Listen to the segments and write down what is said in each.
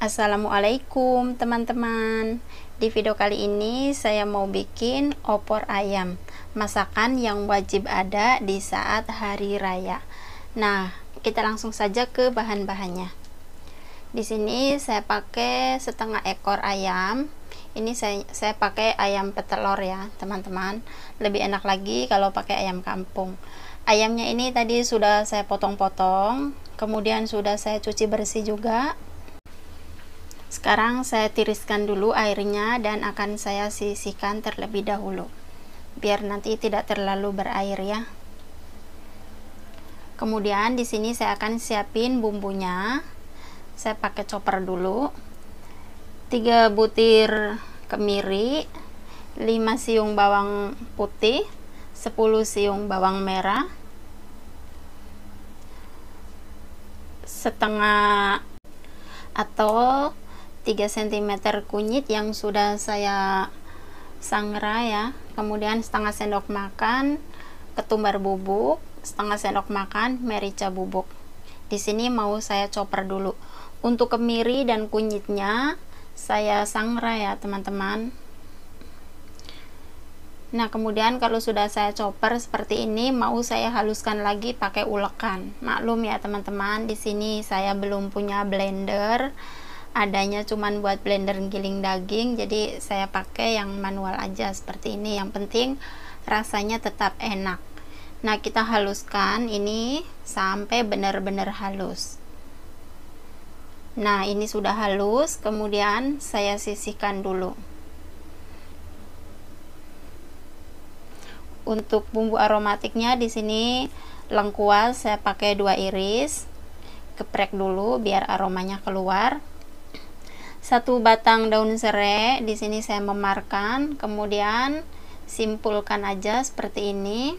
Assalamualaikum teman-teman Di video kali ini saya mau bikin opor ayam Masakan yang wajib ada di saat hari raya Nah kita langsung saja ke bahan-bahannya Di sini saya pakai setengah ekor ayam Ini saya, saya pakai ayam petelur ya teman-teman Lebih enak lagi kalau pakai ayam kampung Ayamnya ini tadi sudah saya potong-potong Kemudian sudah saya cuci bersih juga sekarang saya tiriskan dulu airnya dan akan saya sisihkan terlebih dahulu biar nanti tidak terlalu berair ya. Kemudian di sini saya akan siapin bumbunya. Saya pakai chopper dulu. 3 butir kemiri, 5 siung bawang putih, 10 siung bawang merah, setengah atau 3 cm kunyit yang sudah saya sangrai ya kemudian setengah sendok makan ketumbar bubuk setengah sendok makan merica bubuk di sini mau saya chopper dulu untuk kemiri dan kunyitnya saya sangrai ya teman-teman Nah, kemudian kalau sudah saya chopper seperti ini, mau saya haluskan lagi pakai ulekan. Maklum ya, teman-teman, di sini saya belum punya blender adanya cuman buat blender giling daging jadi saya pakai yang manual aja seperti ini yang penting rasanya tetap enak nah kita haluskan ini sampai benar-benar halus nah ini sudah halus kemudian saya sisihkan dulu untuk bumbu aromatiknya di sini lengkuas saya pakai dua iris geprek dulu biar aromanya keluar satu batang daun serai di sini saya memarkan kemudian simpulkan aja seperti ini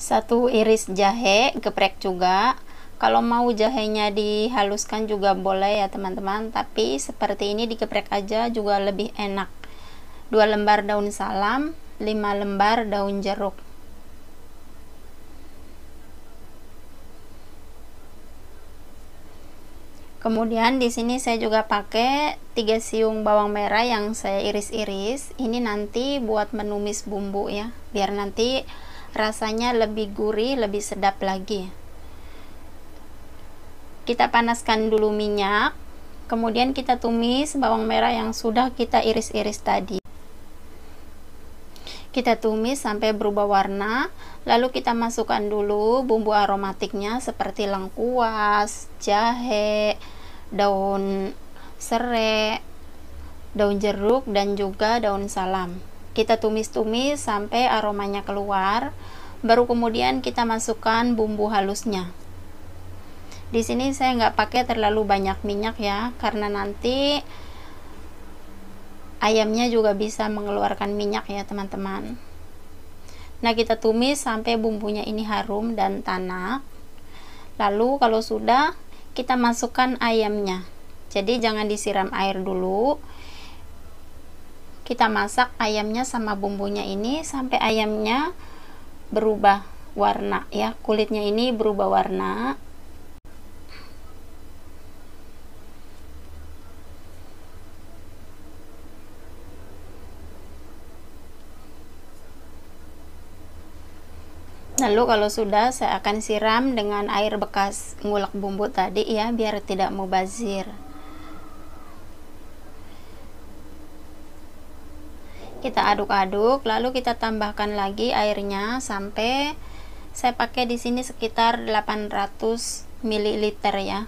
satu iris jahe geprek juga kalau mau jahenya dihaluskan juga boleh ya teman-teman tapi seperti ini digeprek aja juga lebih enak Dua lembar daun salam lima lembar daun jeruk kemudian di sini saya juga pakai 3 siung bawang merah yang saya iris-iris ini nanti buat menumis bumbu ya biar nanti rasanya lebih gurih lebih sedap lagi kita panaskan dulu minyak kemudian kita tumis bawang merah yang sudah kita iris-iris tadi kita tumis sampai berubah warna lalu kita masukkan dulu bumbu aromatiknya seperti lengkuas, jahe, daun serai, daun jeruk dan juga daun salam kita tumis-tumis sampai aromanya keluar baru kemudian kita masukkan bumbu halusnya di sini saya nggak pakai terlalu banyak minyak ya karena nanti ayamnya juga bisa mengeluarkan minyak ya teman-teman nah kita tumis sampai bumbunya ini harum dan tanah. lalu kalau sudah kita masukkan ayamnya jadi jangan disiram air dulu kita masak ayamnya sama bumbunya ini sampai ayamnya berubah warna ya kulitnya ini berubah warna Lalu kalau sudah saya akan siram dengan air bekas ngulek bumbu tadi ya biar tidak mau bazir. Kita aduk-aduk lalu kita tambahkan lagi airnya sampai saya pakai di sini sekitar 800 ml ya.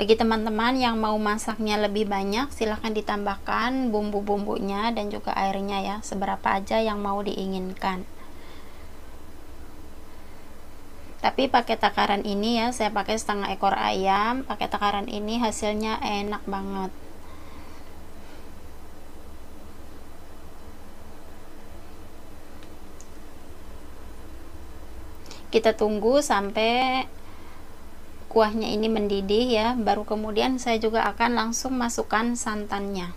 Bagi teman-teman yang mau masaknya lebih banyak, silahkan ditambahkan bumbu-bumbunya dan juga airnya ya, seberapa aja yang mau diinginkan tapi pakai takaran ini ya saya pakai setengah ekor ayam pakai takaran ini hasilnya enak banget kita tunggu sampai kuahnya ini mendidih ya baru kemudian saya juga akan langsung masukkan santannya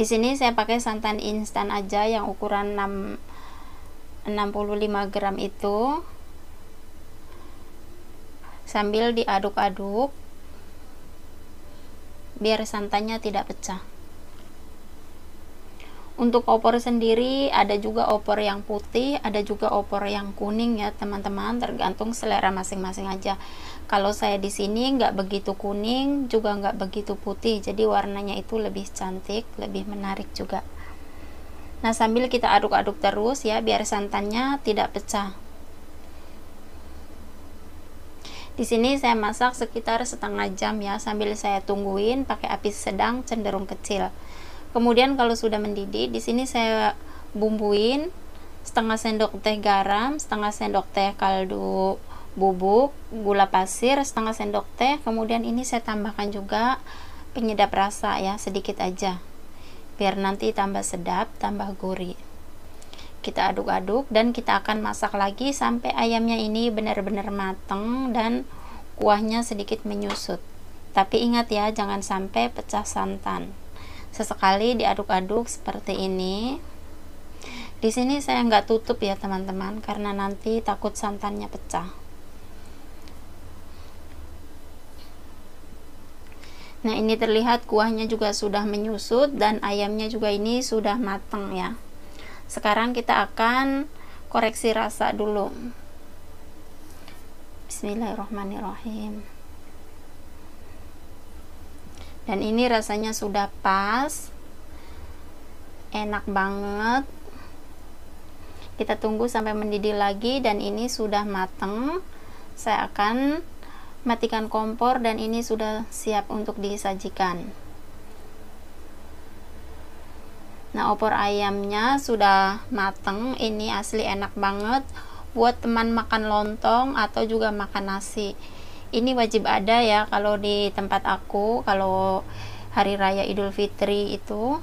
di sini saya pakai santan instan aja yang ukuran 6, 65 gram itu sambil diaduk-aduk biar santannya tidak pecah untuk opor sendiri ada juga opor yang putih ada juga opor yang kuning ya teman-teman tergantung selera masing-masing aja kalau saya di sini nggak begitu kuning juga nggak begitu putih jadi warnanya itu lebih cantik lebih menarik juga nah sambil kita aduk-aduk terus ya biar santannya tidak pecah Di sini saya masak sekitar setengah jam ya sambil saya tungguin pakai api sedang cenderung kecil. Kemudian kalau sudah mendidih, di sini saya bumbuin setengah sendok teh garam, setengah sendok teh kaldu bubuk, gula pasir, setengah sendok teh. Kemudian ini saya tambahkan juga penyedap rasa ya, sedikit aja. Biar nanti tambah sedap, tambah gurih kita aduk-aduk dan kita akan masak lagi sampai ayamnya ini benar-benar matang dan kuahnya sedikit menyusut tapi ingat ya jangan sampai pecah santan sesekali diaduk-aduk seperti ini di sini saya nggak tutup ya teman-teman karena nanti takut santannya pecah nah ini terlihat kuahnya juga sudah menyusut dan ayamnya juga ini sudah matang ya sekarang kita akan koreksi rasa dulu bismillahirrahmanirrahim dan ini rasanya sudah pas enak banget kita tunggu sampai mendidih lagi dan ini sudah mateng saya akan matikan kompor dan ini sudah siap untuk disajikan Nah, opor ayamnya sudah mateng. Ini asli enak banget buat teman makan lontong atau juga makan nasi. Ini wajib ada ya kalau di tempat aku kalau hari raya Idul Fitri itu.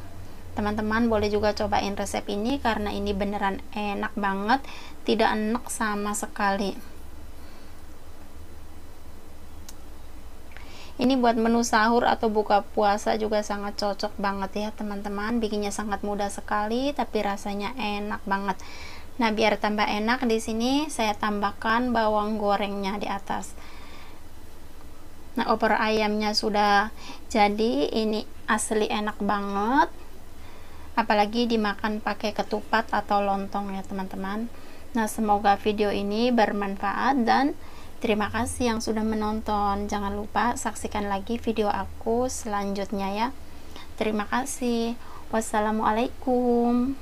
Teman-teman boleh juga cobain resep ini karena ini beneran enak banget, tidak enak sama sekali. ini buat menu sahur atau buka puasa juga sangat cocok banget ya teman-teman bikinnya sangat mudah sekali tapi rasanya enak banget nah biar tambah enak di sini saya tambahkan bawang gorengnya di atas nah opor ayamnya sudah jadi ini asli enak banget apalagi dimakan pakai ketupat atau lontong ya teman-teman nah semoga video ini bermanfaat dan Terima kasih yang sudah menonton. Jangan lupa saksikan lagi video aku selanjutnya ya. Terima kasih. Wassalamualaikum.